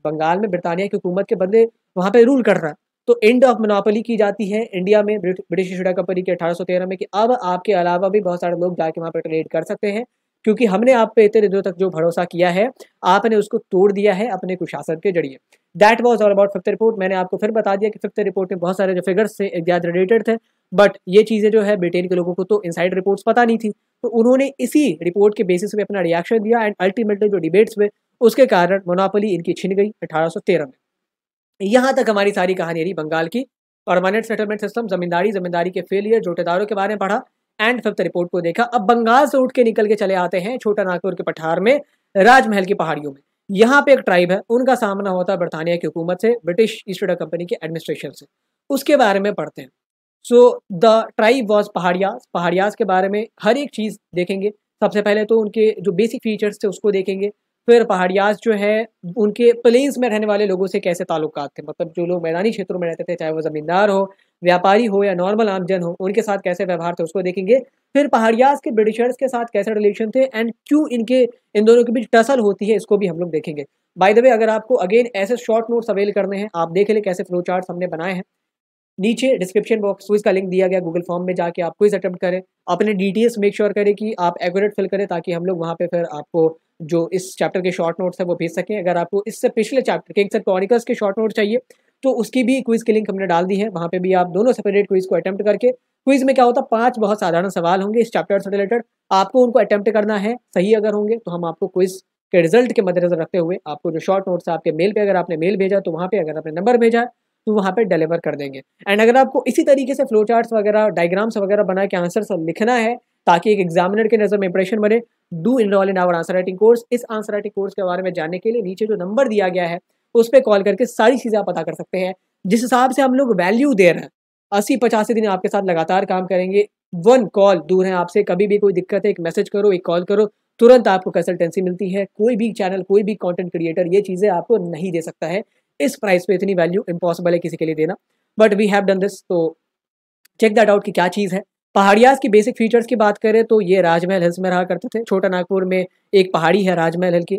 बंगाल में ब्रिटानिया की हुकूमत के बंदे वहाँ पे रूल कर रहा है तो एंड ऑफ मोनोपोली की जाती है इंडिया में ब्रिटिश इंडिया कंपनी के अठारह में कि अब आपके अलावा भी बहुत सारे लोग जाके वहाँ पर ट्रेड कर सकते हैं क्योंकि हमने आप पे इतने दिनों तक जो भरोसा किया है आपने उसको तोड़ दिया है अपने कुशासन के जरिए that was all about fifth report मैंने आपको फिर बता दिया कि फिफ्थ रिपोर्ट में बहुत सारे जो फिगर्स थे एग्जाम रिलेटेड थे बट ये चीज़ें जो है ब्रिटेन के लोगों को तो इनसाइड रिपोर्ट्स पता नहीं थी तो उन्होंने इसी रिपोर्ट के बेसिस पे अपना रिएक्शन दिया एंड अल्टीमेटली जो डिबेट्स हुए उसके कारण मोनापली इनकी छिन गई अठारह में यहाँ तक हमारी सारी कहानी रही बंगाल की permanent settlement system zamindari zamindari के फेलियर जोटेदारों के बारे में पढ़ा एंड फिफ्थ तो रिपोर्ट को देखा अब बंगाल से उठ के निकल के चले आते हैं छोटा नागपुर के पठार में राजमहल की पहाड़ियों में यहाँ पे एक ट्राइब है उनका सामना होता है बरतानिया की हुकूमत से ब्रिटिश ईस्ट इंडिया कंपनी के एडमिनिस्ट्रेशन से उसके बारे में पढ़ते हैं so the tribe was Paharias Paharias के बारे में हर एक चीज़ देखेंगे सबसे पहले तो उनके जो बेसिक फीचर्स थे उसको देखेंगे फिर पहाड़ियाज जो है उनके प्लेन्स में रहने वाले लोगों से कैसे ताल्लुक थे मतलब जो लोग मैदानी क्षेत्रों में रहते थे चाहे वो ज़मींदार हो व्यापारी हो या नॉर्मल आमजन हो उनके साथ कैसे व्यवहार थे उसको देखेंगे फिर पहाड़ियाज के ब्रिटिशर्स के साथ कैसे रिलेशन थे एंड क्यों इनके इन दोनों के बीच टसल होती है इसको भी हम लोग देखेंगे बाय द वे अगर आपको अगेन ऐसे शॉर्ट नोट्स अवेल करने हैं आप देख लें कैसे फ्लो चार्ट हमने बनाए हैं नीचे डिस्क्रिप्शन बॉक्स में इसका लिंक दिया गया गूगल फॉर्म में जाके आप क्विज अटेम्प्ट करें अपने डिटेल्स मेक श्योर करें कि आप एक्यूरेट फिल करें ताकि हम लोग वहाँ पे फिर आपको जो इस चैप्टर के शॉर्ट नोट्स हैं वो भेज सकें अगर आपको इससे पिछले चैप्टर एक एंड क्रॉनिकल्स के शॉर्ट नोट चाहिए तो उसकी भी क्विज़ की लिंक हमने डाल दी है वहाँ पे भी आप दोनों सेपरेट क्विज़ को अटैम्प्ट करके क्विज़ में क्या होता है पांच बहुत साधारण सवाल होंगे इस चैप्टर से रिलेटेड आपको उनको अटैम्प्ट करना है सही अगर होंगे तो हम आपको क्विज़ के रिजल्ट के मद्देनजर रखते हुए आपको जो शॉर्ट नोट्स है आपके मेल पर अगर आपने मेल भेजा तो वहाँ पर अगर आपने नंबर भेजा तो वहाँ पर डिलीवर कर देंगे एंड अगर आपको इसी तरीके से फ्लो चार्ट वगैरह डायग्राम्स वगैरह बना के आंसर लिखना है ताकि एक एग्जामिनर के नज़र में इंप्रेशन बने do enrol in our answer writing course इस आंसर राइटिंग कोर्स के बारे में जानने के लिए नीचे जो नंबर दिया गया है उस पर कॉल करके सारी चीज़ें आप पता कर सकते हैं जिस हिसाब से हम लोग वैल्यू दे रहे हैं अस्सी पचासी दिन आपके साथ लगातार काम करेंगे वन कॉल दूर है आपसे कभी भी कोई दिक्कत है एक मैसेज करो एक कॉल करो तुरंत आपको कंसल्टेंसी मिलती है कोई भी चैनल कोई भी कंटेंट क्रिएटर ये चीज़ें आपको नहीं दे सकता है इस प्राइस पे इतनी वैल्यू इम्पॉसिबल है किसी के लिए देना but we have done this तो चेक दैट आउट कि क्या चीज़ है पहाड़ियाज की बेसिक फीचर्स की बात करें तो ये राजमहल हिल्स में रहा करते थे छोटा नागपुर में एक पहाड़ी है राजमहल हिल की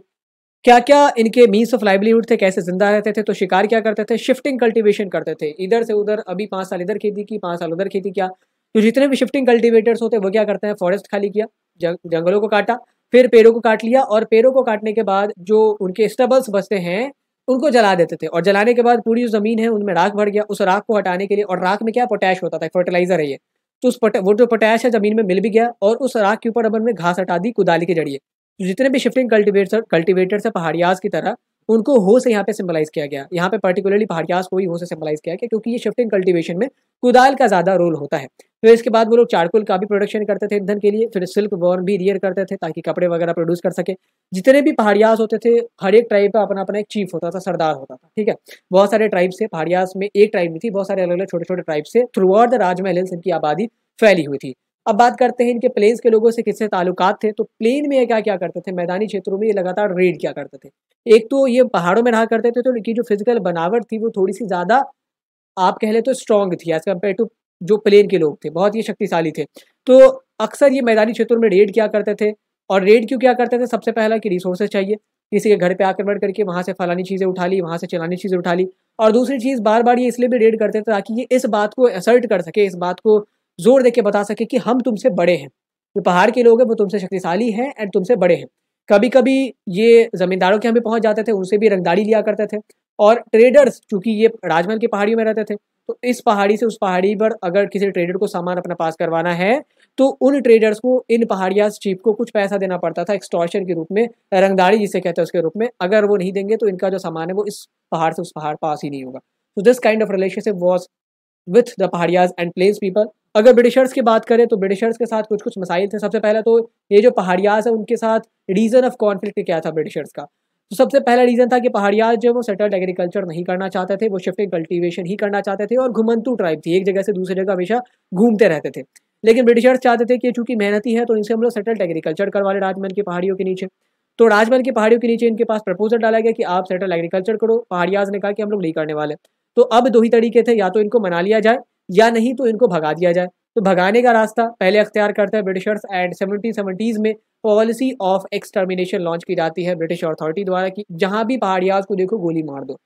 क्या क्या इनके मीन्स ऑफ लाइवलीहुड थे कैसे जिंदा रहते थे तो शिकार क्या करते थे शिफ्टिंग कल्टीवेशन करते थे इधर से उधर अभी पाँच साल इधर खेती की पाँच साल उधर खेती किया तो जितने भी शिफ्टिंग कल्टीवेटर्स होते वो क्या करते हैं फॉरेस्ट खाली किया जंग, जंगलों को काटा फिर पेड़ों को काट लिया और पेड़ों को काटने के बाद जो उनके स्टबल्स बसते हैं उनको जला देते थे और जलाने के बाद पूरी जो ज़मीन है उनमें राख भर गया उस राख को हटाने के लिए और राख में क्या पोटैश होता था फर्टिलाइजर है ये तो उस पट वो जो पटैश है ज़मीन में मिल भी गया और उस राख के ऊपर अब हमने घास हटा दी कुदाली के जरिए तो जितने भी शिफ्टिंग कल्टिवेटर कल्टीवेटर्स है पहाड़ियाज की तरह उनको हो से यहाँ पे सिंबलाइज किया गया यहाँ पे पर्टिकुलरली पहाड़ियास को ही हो से सिंबलाइज किया गया क्योंकि ये शिफ्टिंग कल्टीवेशन में कुदाल का ज़्यादा रोल होता है फिर इसके बाद वो लोग चारकोल का भी प्रोडक्शन करते थे ईंधन के लिए फिर सिल्क वॉर्न भी रियर करते थे ताकि कपड़े वगैरह प्रोड्यूस कर सके जितने भी पहाड़ियास होते थे हर एक ट्राइब का अपना अपना एक चीफ होता था सरदार होता था ठीक है बहुत सारे ट्राइब से पहाड़ियास में एक ट्राइब नहीं थी बहुत सारे अलग अलग छोटे छोटे ट्राइब से थ्रू आउट द राजमहल इनकी आबादी फैली हुई थी अब बात करते हैं इनके प्लेन्स के लोगों से किससे ताल्लुकात थे तो प्लेन में ये क्या क्या करते थे मैदानी क्षेत्रों में ये लगातार रेड क्या करते थे एक तो ये पहाड़ों में रहा करते थे तो इनकी जो फिजिकल बनावट थी वो थोड़ी सी ज़्यादा आप कह लें तो स्ट्रॉन्ग थी एज़ कम्पेयर टू जो प्लेन के लोग थे बहुत ही शक्तिशाली थे तो अक्सर ये मैदानी क्षेत्रों में रेड क्या करते थे और रेड क्यों क्या करते थे सबसे पहला कि रिसोर्सेज चाहिए किसी के घर पे आक्रमण करके वहाँ से फलानी चीज़ें उठा ली वहाँ से चलानी चीज़ें उठा ली और दूसरी चीज़ बार बार ये इसलिए भी रेड करते थे ताकि ये इस बात को असर्ट कर सके इस बात को जोर दे के बता सके कि हम तुमसे बड़े हैं जो पहाड़ के लोग हैं वो तुमसे शक्तिशाली हैं एंड तुमसे बड़े हैं कभी कभी ये ज़मींदारों के यहाँ भी पहुँच जाते थे उनसे भी रंगदारी लिया करते थे और ट्रेडर्स चूँकि ये राजमहल की पहाड़ियों में रहते थे तो इस पहाड़ी से उस पहाड़ी पर अगर किसी ट्रेडर को सामान अपना पास करवाना है तो उन ट्रेडर्स को इन पहाड़िया चीप को कुछ पैसा देना पड़ता था एक्सटॉर्शन के रूप में रंगदारी जिसे कहते हैं उसके रूप में अगर वो नहीं देंगे तो इनका जो सामान है वो इस पहाड़ से उस पहाड़ पास ही नहीं होगा तो this kind of relationship was with the Paharias and place people अगर ब्रिटिशर्स की बात करें तो ब्रिटिशर्स के साथ कुछ कुछ मसाइल थे सबसे पहले तो ये जो पहाड़ियाज है उनके साथ रीज़न ऑफ कॉन्फ्लिक्ट क्या था ब्रिटिशर्स का तो सबसे पहला रीज़न था कि पहाड़ियाज जो वो सेटल्ड एग्रीकल्चर नहीं करना चाहते थे वो शिफ्टिंग कल्टीवेशन ही करना चाहते थे और घुमंतू ट्राइब थी एक जगह से दूसरी जगह हमेशा घूमते रहते थे लेकिन ब्रिटिशर्स चाहते थे कि चूंकि मेहनती है तो इनसे हम लोग सेटल्ड एग्रीकल्चर करवा लें राजमहल की पहाड़ियों के नीचे तो राजमहल की पहाड़ियों के नीचे इनके पास प्रपोजल डाला गया कि आप सेटल एग्रीकल्चर करो पहाड़ियाज ने कहा कि हम लोग नहीं करने वाले तो अब दो ही तरीके थे या तो इनको मना लिया जाए या नहीं तो इनको भगा दिया जाए तो भगाने का रास्ता पहले अख्तियार करता है ब्रिटिशर्स एंड सेवनटीन सेवनटीज में पॉलिसी ऑफ एक्सटर्मिनेशन लॉन्च की जाती है ब्रिटिश अथॉरिटी द्वारा कि जहां भी पहाड़ियाज को देखो गोली मार दो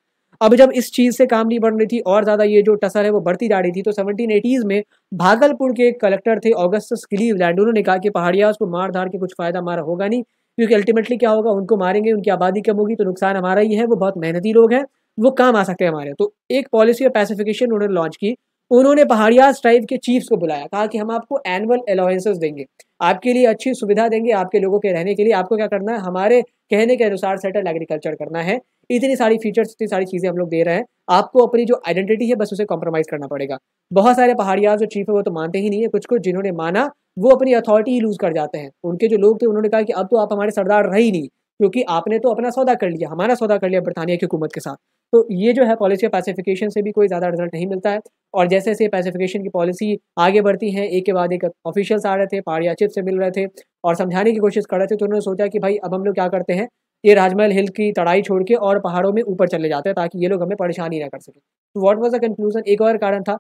अब जब इस चीज़ से काम नहीं बढ़ रही थी और ज़्यादा ये जो टसर है वो बढ़ती जा रही थी तो सेवनटीन एटीज़ में भागलपुर के कलेक्टर थे ऑगस्टस क्लीवलैंड उन्होंने कहा कि पहाड़ियाज को मार धार के कुछ फ़ायदा हमारा होगा नहीं क्योंकि अल्टीमेटली क्या होगा उनको मारेंगे उनकी आबादी कम होगी तो नुकसान हमारा ही है वो बहुत मेहनती लोग हैं वो काम आ सकते हैं हमारे तो एक पॉलिसी ऑफ पैसिफिकेशन उन्होंने लॉन्च की उन्होंने पहाड़ियाज ट्राइब के चीफ्स को बुलाया कहा कि हम आपको एनुअल अलाउंसेस देंगे आपके लिए अच्छी सुविधा देंगे आपके लोगों के रहने के लिए आपको क्या करना है हमारे कहने के अनुसार सेटल एग्रीकल्चर करना है इतनी सारी फीचर्स इतनी सारी चीज़ें हम लोग दे रहे हैं आपको अपनी जो आइडेंटिटी है बस उसे कॉम्प्रोमाइज़ करना पड़ेगा बहुत सारे पहाड़ियाज जो चीफ है वो तो मानते ही नहीं है कुछ कुछ जिन्होंने माना वो अपनी अथॉरिटी ही लूज़ कर जाते हैं उनके जो लोग थे उन्होंने कहा कि अब तो आप हमारे सरदार रहे नहीं क्योंकि आपने तो अपना सौदा कर लिया हमारा सौदा कर लिया बरतानिया की हुकूमत के साथ तो ये जो है पॉलिसी ऑफ पैसिफिकेशन से भी कोई ज़्यादा रिजल्ट नहीं मिलता है और जैसे जैसे पैसिफिकेशन की पॉलिसी आगे बढ़ती है एक के बाद एक ऑफिशियल्स आ रहे थे पहाड़िया चिप से मिल रहे थे और समझाने की कोशिश कर रहे थे तो उन्होंने सोचा कि भाई अब हम लोग क्या करते हैं ये राजमहल हिल की तड़ाई छोड़ के और पहाड़ों में ऊपर चले जाते हैं ताकि ये लोग हमें परेशानी ना कर सकें तो वॉट वॉज द कंक्लूजन एक और कारण था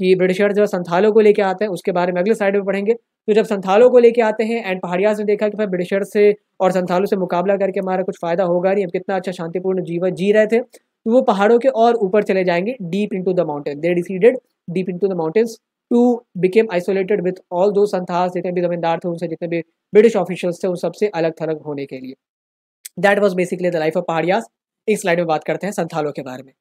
कि ब्रिटिशर्स जो संथालों को लेकर आते हैं उसके बारे में अगले साइड में पढ़ेंगे तो जब संथालों को लेकर आते हैं एंड पहाड़ियाज ने देखा कि भाई ब्रिटिशर्स से और संथालों से मुकाबला करके हमारा कुछ फ़ायदा होगा नहीं हम कितना अच्छा शांतिपूर्ण जीवन जी रहे थे वो पहाड़ों के और ऊपर चले जाएंगे deep into the mountain they decided deep into the mountains to became isolated with all दो संथास जितने भी जमींदार थे उनसे जितने भी ब्रिटिश ऑफिशियल्स थे उन सबसे अलग थलग होने के लिए that was basically the life of Paharias इस स्लाइड में बात करते हैं संथालों के बारे में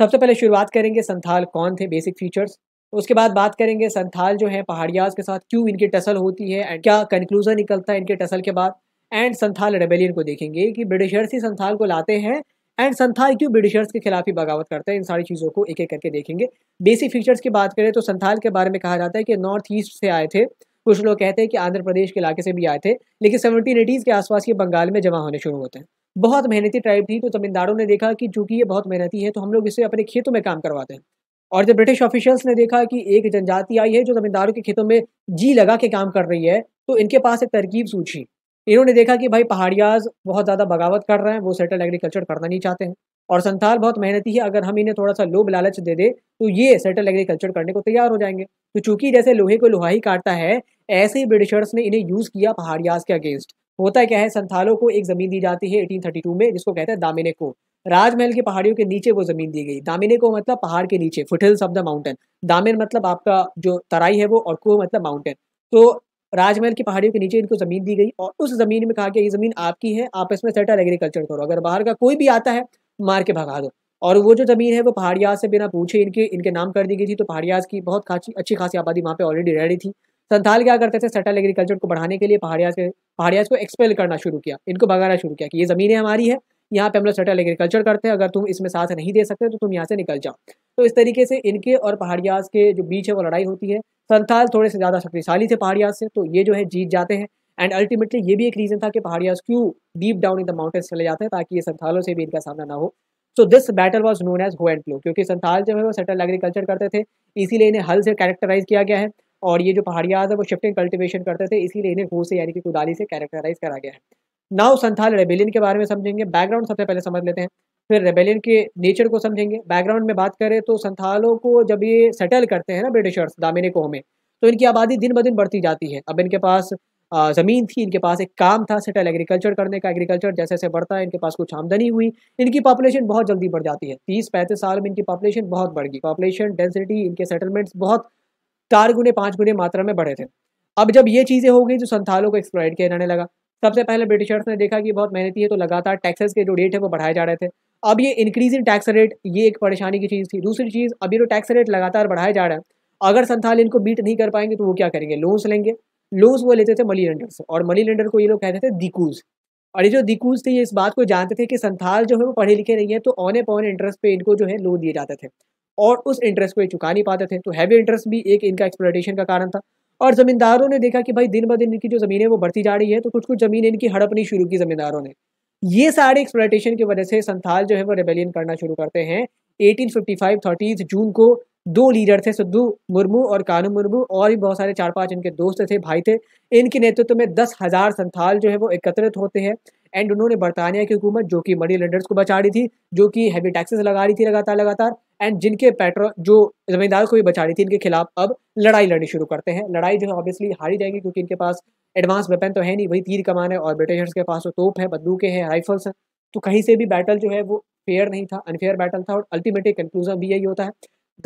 सबसे पहले शुरुआत करेंगे संथाल कौन थे बेसिक फीचर्स उसके बाद बात करेंगे संथाल जो है पहाड़ियाज के साथ क्यों इनकी टसल होती है एंड क्या कंक्लूजन निकलता है इनके टसल के बाद एंड संथाल रेबेलियन को देखेंगे कि ब्रिटिशर्स ही संथाल को लाते हैं एंड संथाल क्यों ब्रिटिशर्स के खिलाफ ही बगावत करता है इन सारी चीज़ों को एक एक करके देखेंगे बेसिक फीचर्स की बात करें तो संथाल के बारे में कहा जाता है कि नॉर्थ ईस्ट से आए थे कुछ लोग कहते हैं कि आंध्र प्रदेश के इलाके से भी आए थे लेकिन सेवनटीन एटीज़ के आसपास ये बंगाल में जमा होने शुरू होते हैं बहुत मेहनती ट्राइब थी तो जमींदारों ने देखा कि चूंकि ये बहुत मेहनती है तो हम लोग इसे अपने खेतों में काम करवाते हैं और जब ब्रिटिश ऑफिशियल्स ने देखा कि एक जनजाति आई है जो जमींदारों के खेतों में जी लगा के काम कर रही है तो इनके पास एक तरकीब सूची इन्होंने देखा कि भाई पहाड़ियाज बहुत ज़्यादा बगावत कर रहे हैं वो सेटल एग्रीकल्चर करना नहीं चाहते हैं और संथाल बहुत मेहनती है अगर हम इन्हें थोड़ा सा लोभ लालच दे दे तो ये सेटल एग्रीकल्चर करने को तैयार हो जाएंगे तो चूंकि जैसे लोहे को लोहा ही काटता है ऐसे ही ब्रिटिशर्स ने इन्हें यूज़ किया पहाड़ियाज के अगेंस्ट होता क्या है संथालों को एक ज़मीन दी जाती है एटीन में जिसको कहते हैं दामिने को राजमहल की पहाड़ियों के नीचे वो ज़मीन दी गई दामिने को मतलब पहाड़ के नीचे foothills of the mountain Damin मतलब आपका जो तराई है वो और को मतलब माउंटेन तो राजमहल की पहाड़ियों के नीचे इनको ज़मीन दी गई और उस ज़मीन में कहा कि ये ज़मीन आपकी है आप इसमें सेटल एग्रीकल्चर करो अगर बाहर का कोई भी आता है मार के भगा दो और वो जो ज़मीन है वो पहाड़ियाज से बिना पूछे इनके इनके नाम कर दी गई थी तो पहाड़ियाज की बहुत खासी अच्छी खासी आबादी वहाँ पे ऑलरेडी रह रही थी संथाल क्या करते थे सेटल एग्रीकल्चर को बढ़ाने के लिए पहाड़ियाज के पहाड़ियाज को एक्सपेल करना शुरू किया इनको भगाना शुरू किया कि ये ज़मीनें हमारी है यहाँ पे हम लोग सेटल एग्रीकल्चर करते हैं अगर तुम इसमें साथ नहीं दे सकते तो तुम यहाँ से निकल जाओ तो इस तरीके से इनके और पहाड़ियाज के जो बीच है वो लड़ाई होती है संथाल थोड़े से ज़्यादा शक्तिशाली थे पहाड़ियाज से तो ये जो है जीत जाते हैं एंड अल्टीमेटली ये भी एक रीज़न था कि पहाड़ियाज क्यों deep down in the mountains चले जाते हैं ताकि ये संथालों से भी इनका सामना ना हो so this battle was known as ebb and flow क्योंकि संथाल जो है वो सेटल एग्रीकल्चर करते थे इसीलिए इन्हें हल से कैरेक्टराइज किया गया है और ये जो पहाड़ियाज है वो शिफ्टिंग कल्टिवेशन करते थे इसीलिए इन्हें हो से यानी कि कुदाली से कैरेक्टराइज करा गया है नाउ संथाल रेबेलियन के बारे में समझेंगे बैकग्राउंड सबसे पहले समझ लेते हैं फिर रेबेलियन के नेचर को समझेंगे बैकग्राउंड में बात करें तो संथालों को जब ये सेटल करते हैं ना ब्रिटिशर्स दामिनी कोह में तो इनकी आबादी दिन ब दिन बढ़ती जाती है अब इनके पास ज़मीन थी इनके पास एक काम था सेटल एग्रीकल्चर करने का एग्रीकल्चर जैसे जैसे बढ़ता है इनके पास कुछ आमदनी हुई इनकी पॉपुलेशन बहुत जल्दी बढ़ जाती है तीस पैंतीस साल में इनकी पॉपुलेशन बहुत बढ़ गई पॉपुलेशन डेंसिटी इनके सेटलमेंट्स बहुत चार गुने पाँच गुने मात्रा में बढ़े थे अब जब ये चीज़ें हो गई तो संथालों को एक्सप्लॉयड किया जाने लगा सबसे पहले ब्रिटिशर्स ने देखा कि बहुत मेहनती है तो लगातार टैक्सेस के जो रेट है वो बढ़ाए जा रहे थे अब ये इंक्रीज इन टैक्स रेट ये एक परेशानी की चीज़ थी दूसरी चीज़ अभी जो टैक्स रेट लगातार बढ़ाया जा रहा है अगर संथाल इनको बीट नहीं कर पाएंगे तो वो क्या करेंगे लोन्स लेंगे लोन्स वो लेते थे मनी लेंडर से और मनी लेंडर को ये लोग कहते थे दिकूज और ये जो दिकूज थे ये इस बात को जानते थे कि संथाल जो है वो पढ़े लिखे नहीं है तो औने पौने इंटरेस्ट पे इनको जो है लोन दिए जाते थे और उस इंटरेस्ट को ये चुका नहीं पाते थे तो हैवी इंटरेस्ट भी एक इनका एक्सप्लोटेशन का कारण था और ज़मींदारों ने देखा कि भाई दिन ब दिन इनकी जो ज़मीन है वो बढ़ती जा रही है तो कुछ कुछ ज़मीन इनकी हड़पनी शुरू की ज़मींदारों ने ये सारे एक्सप्लाइटेशन की वजह से संथाल जो है वो रेबेलियन करना शुरू करते हैं एटीन फिफ्टी जून को दो लीडर थे सिद्धू मुर्मू और कानू मुर्मू और भी बहुत सारे चार पांच इनके दोस्त थे भाई थे इनके नेतृत्व में दस हज़ार संथाल जो है वो एकत्रित होते हैं एंड उन्होंने बरतानिया की हुकूमत जो कि मनी लेंडर्स को बचा रही थी जो कि हैवी टैक्सेस लगा रही थी लगातार लगातार एंड जिनके पेट्रो जो जमींदार को भी बचा रही थी इनके खिलाफ अब लड़ाई लड़नी शुरू करते हैं लड़ाई जो है ऑब्वियसली हारी जाएगी क्योंकि इनके पास एडवांस वेपन तो है नहीं वही तीर कमान है और ब्रिटिशर्स के पास तो तोप है बंदूकें हैं राइफल्स हैं तो कहीं से भी बैटल जो है वो फेयर नहीं था अनफेयर बैटल था और अल्टीमेटली कंक्लूजन भी यही होता है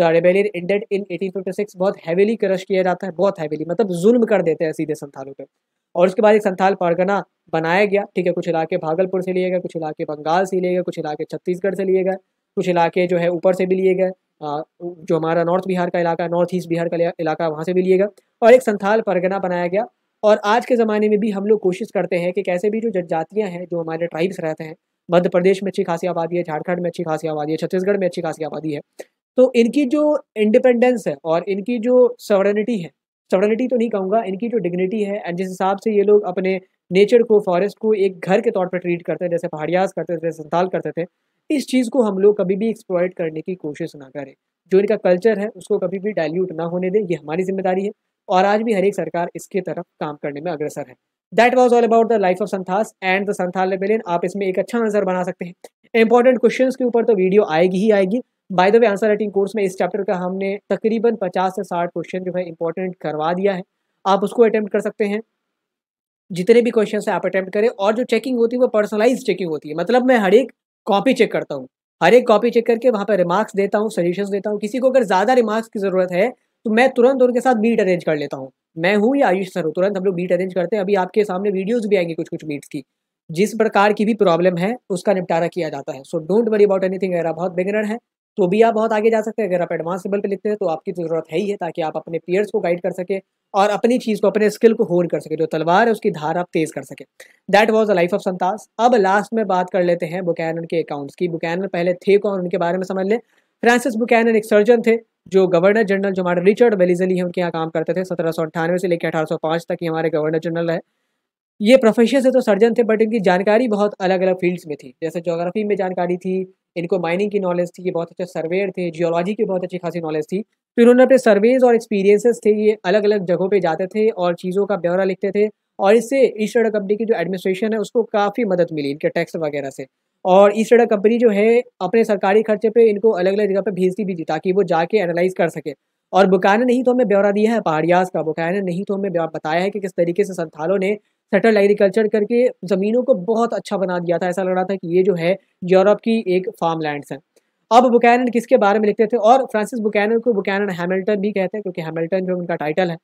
द रेबेलियन इंडेड इन 1856 बहुत हैवीली क्रश किया जाता है बहुत हैवीली मतलब जुल्म कर देते हैं सीधे संथालों पर और उसके बाद एक संथाल परगना बनाया गया ठीक है कुछ इलाके भागलपुर से लिए गए कुछ इलाके बंगाल से लिए गए कुछ इलाके छत्तीसगढ़ से लिए गए कुछ इलाके जो है ऊपर से भी लिए गए जो हमारा नॉर्थ बिहार का इलाका नॉर्थ ईस्ट बिहार का इलाका वहाँ से भी लिए गए और एक संथाल परगना बनाया गया और आज के ज़माने में भी हम लोग कोशिश करते हैं कि कैसे भी जो जनजातियाँ हैं जो हमारे ट्राइब्स रहते हैं मध्य प्रदेश में अच्छी खासी आबादी है झारखंड में अच्छी खासी आबादी है छत्तीसगढ़ में अच्छी खासी आबादी है तो इनकी जो इंडिपेंडेंस है और इनकी जो सवरनिटी है सडनिटी तो नहीं कहूँगा इनकी जो डिग्निटी है एंड जिस हिसाब से ये लोग अपने नेचर को फॉरेस्ट को एक घर के तौर पर ट्रीट करते हैं जैसे पहाड़ियाज करते थे जैसे संताल करते थे इस चीज़ को हम लोग कभी भी एक्सप्लॉयट करने की कोशिश ना करें जो इनका कल्चर है उसको कभी भी डाइल्यूट ना होने दें ये हमारी जिम्मेदारी है और आज भी हर एक सरकार इसके तरफ काम करने में अग्रसर है that was all about the life of Santhals and the Santhal आप इसमें एक अच्छा नजर बना सकते हैं इंपॉर्टेंट क्वेश्चन के ऊपर तो वीडियो आएगी ही आएगी by the way answer writing course में इस चैप्टर का हमने तकरीबन पचास से साठ क्वेश्चन जो है इंपॉर्टेंट करवा दिया है आप उसको अटैम्प्ट कर सकते हैं जितने भी क्वेश्चन है आप अटैम्प्ट करें और जो चेकिंग होती है वो पर्सनलाइज चेकिंग होती है मतलब मैं हर एक कॉपी चेक करता हूँ हर एक कॉपी चेक करके वहाँ पर रिमार्क्स देता हूँ सजेशन देता हूँ किसी को अगर ज़्यादा रिमार्क्स की ज़रूरत है तो मैं तुरंत उनके साथ मीट अरेंज कर लेता हूँ मैं हूँ या आयुष सर हूँ तुरंत हम लोग मीट अरेंज करते हैं अभी आपके सामने वीडियोज़ भी आएंगे कुछ कुछ मीट्स की जिस प्रकार की भी प्रॉब्लम है उसका निपटारा किया जाता है so don't worry about anything अगर आप बहुत बिगनर हैं तो भी आप बहुत आगे जा सकते हैं अगर आप एडवांस लेवल पे लिखते हैं तो आपकी तो ज़रूरत है ही है ताकि आप अपने पेयर्स को गाइड कर सके और अपनी चीज़ को अपने स्किल को होन कर सके जो तलवार है उसकी धार आप तेज़ कर सके that was the life of Santhals अब लास्ट में बात कर लेते हैं बुकैनन के अकाउंट्स की बुकैनन पहले थे कौन उनके बारे में समझ लें फ्रांसिस बुकैनन एक सर्जन थे जो गवर्नर जनरल जो हमारे रिचर्ड वेलीजली हैं उनके यहाँ काम करते थे सत्रह से लेकर अठारह तक ही हमारे गवर्नर जनरल है ये प्रोफेशन से तो सर्जन थे बट इनकी जानकारी बहुत अलग अलग फील्ड्स में थी जैसे जोग्राफी में जानकारी थी इनको माइनिंग की नॉलेज थी ये बहुत अच्छे सर्वेयर थे जियोलॉजी की बहुत अच्छी खासी नॉलेज थी तो इन्होंने अपने सर्वेज और एक्सपीरियंसेस थे ये अलग अलग जगहों पे जाते थे और चीज़ों का ब्यौरा लिखते थे और इससे ईस्ट इंडिया कंपनी की जो एडमिनिस्ट्रेशन है उसको काफ़ी मदद मिली इनके टैक्स वगैरह से और ईस्ट इंडिया कंपनी जो है अपने सरकारी खर्चे पे इनको अलग अलग जगह पे भेजती भी थी ताकि वो जाके एनालाइज कर सके और बुकाना नहीं तो हमें ब्यौरा दिया है पहाड़ियाज का बुकाना नहीं तो हमें बताया है कि किस तरीके से संथालों ने सेटल एग्रीकल्चर करके ज़मीनों को बहुत अच्छा बना दिया था ऐसा लग रहा था कि ये जो है यूरोप की एक फार्म लैंड्स हैं अब बुकैनन किसके बारे में लिखते थे और फ्रांसिस बुकैनन को बुकैनन हैमिल्टन भी कहते हैं क्योंकि हैमिल्टन जो उनका टाइटल है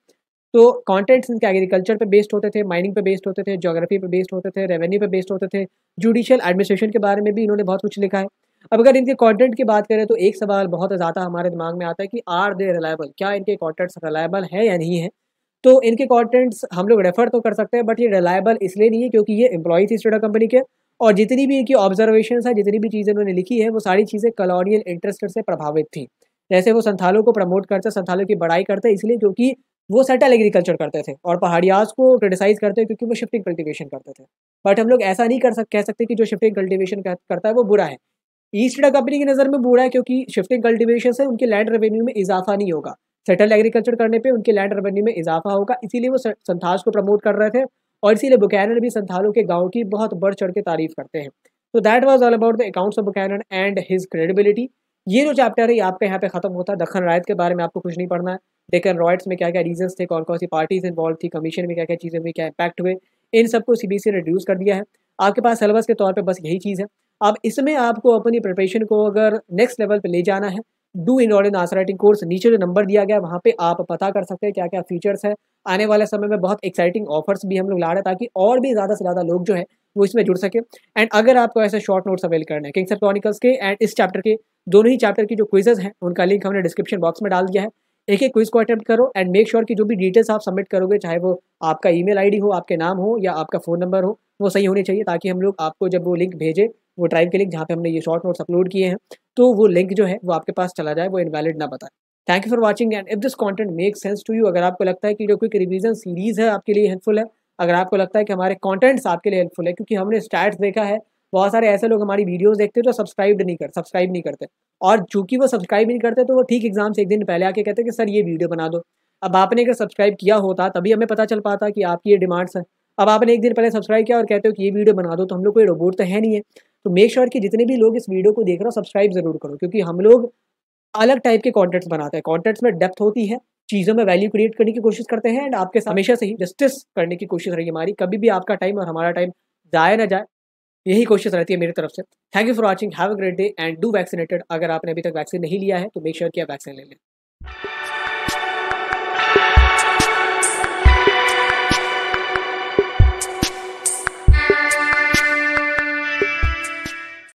तो कॉन्टेंट्स इनके एग्रीकल्चर पे बेस्ड होते थे माइनिंग पे बेस्ड होते थे जोग्राफी पे बेस्ड होते थे रेवेन्यू पे बेस्ड होते थे जुडिशियल एडमिनिस्ट्रेशन के बारे में भी इन्होंने बहुत कुछ लिखा है अब अगर इनके कॉन्टेंट की बात करें तो एक सवाल बहुत ज़्यादा हमारे दिमाग में आता है कि आर दे रिलायबल क्या इनके कॉन्टेंट्स रिलायबल है या नहीं है तो इनके कॉन्टेंट्स हम लोग रेफर तो कर सकते हैं बट ये रिलायबल इसलिए नहीं है क्योंकि ये एम्प्लॉई थी स्टूडा कंपनी के और जितनी भी इनकी ऑब्जर्वेशन है जितनी भी चीज़ें इन्होंने लिखी है वो सारी चीज़ें कॉलोनियल इंटरेस्ट से प्रभावित थी जैसे वो संथालों को प्रमोट करते संथालों की बढ़ाई करते इसलिए क्योंकि वो सेटल एग्रीकल्चर करते थे और पहाड़ियाज को क्रिटिसाइज करते हैं क्योंकि वो शिफ्टिंग कल्टीवेशन करते थे बट हम लोग ऐसा नहीं कर सक कह सकते कि जो शिफ्टिंग कल्टीवेशन करता है वो बुरा है ईस्ट इंडिया कंपनी की नज़र में बुरा है क्योंकि शिफ्टिंग कल्टीवेशन से उनके लैंड रेवेन्यू में इजाफा नहीं होगा सेटल एग्रीकल्चर करने पे उनके लैंड रेवेन्यू में इजाफा होगा इसीलिए वो संथाल को प्रमोट कर रहे थे और इसीलिए बुकैनन भी संथालों के गाँव की बहुत बढ़ चढ़ के तारीफ करते हैं तो that was all about the accounts of Buchanan and his credibility ये जो चैप्टर है ये यहाँ पे खत्म होता है दखन रायत के बारे में आपको कुछ नहीं पढ़ना है लेकिन रॉयट्स में क्या क्या रीजन थे कौन कौन सी पार्टीज इन्वॉल्व थी कमीशन में क्या क्या चीज़ें हुई क्या इम्पैक्ट हुए इन सबको सी बी ने रिड्यूस कर दिया है आपके पास सिलेबस के तौर पर बस यही चीज़ है अब इसमें आपको अपनी प्रिपरेशन को अगर नेक्स्ट लेवल पर ले जाना है do in in answer writing course नीचे जो नंबर दिया गया है वहाँ पे आप पता कर सकते हैं क्या क्या फीचर्स हैं आने वाले समय में बहुत एक्साइटिंग ऑफर्स भी हम लोग ला रहे हैं ताकि और भी ज़्यादा से ज़्यादा लोग जो है वो इसमें जुड़ सके एंड अगर आपको ऐसे शॉर्ट नोट्स अवेल करने हैं किंग्सर क्रॉनिकल्स के एंड इस चैप्टर के दोनों ही चैप्टर की जो क्विजेज हैं उनका लिंक हमने डिस्क्रिप्शन बॉक्स में डाल दिया है एक एक क्विज को अटैम्प्ट करो एंड मेक श्योर कि जो भी डिटेल्स आप सबमिट करोगे चाहे वो आपका ईमेल आईडी हो आपके नाम हो या आपका फ़ोन नंबर हो वो सही होनी चाहिए ताकि हम लोग आपको जब वो लिंक भेजें वो ड्राइव के लिंक जहाँ पे हमने ये शॉर्ट नोट्स अपलोड किए हैं तो वो लिंक जो है वो आपके पास चला जाए वो इनवैलिड ना बताए thank you for watching and if this content make sense to you अगर आपको लगता है कि जो क्विक रिविजन सीरीज है आपके लिए हेल्पफुल है अगर आपको लगता है कि हमारे कॉन्टेंट्स आपके लिए हेल्पफुल है क्योंकि हमने स्टैट्स देखा है बहुत सारे ऐसे लोग हमारी वीडियोस देखते हैं जो सब्सक्राइब नहीं कर सब्सक्राइब नहीं करते और चूंकि वो सब्सक्राइब नहीं करते तो वो ठीक एग्जाम से एक दिन पहले आके कहते हैं कि सर ये वीडियो बना दो अब आपने अगर सब्सक्राइब किया होता तभी हमें पता चल पाता कि आपकी ये डिमांड्स हैं अब आपने एक दिन पहले सब्सक्राइब किया और कहते हो कि ये वीडियो बना दो तो हम लोग कोई रोबोट तो है नहीं है तो मेक श्योर sure कि जितने भी लोग इस वीडियो को देख रहे हो सब्सक्राइब जरूर करो क्योंकि हम लोग अलग टाइप के कॉन्टेंट्स बनाते हैं कॉन्टेंट्स में डेप्थ होती है चीज़ों में वैल्यू क्रिएट करने की कोशिश करते हैं एंड आपके हमेशा से ही जस्टिस करने की कोशिश रही हमारी कभी भी आपका टाइम और हमारा टाइम जाया ना जाए यही कोशिश रहती है मेरी तरफ से thank you for watching have a great day and do vaccinated अगर आपने अभी तक वैक्सीन नहीं लिया है तो मेक श्योर sure कि आप वैक्सीन ले लें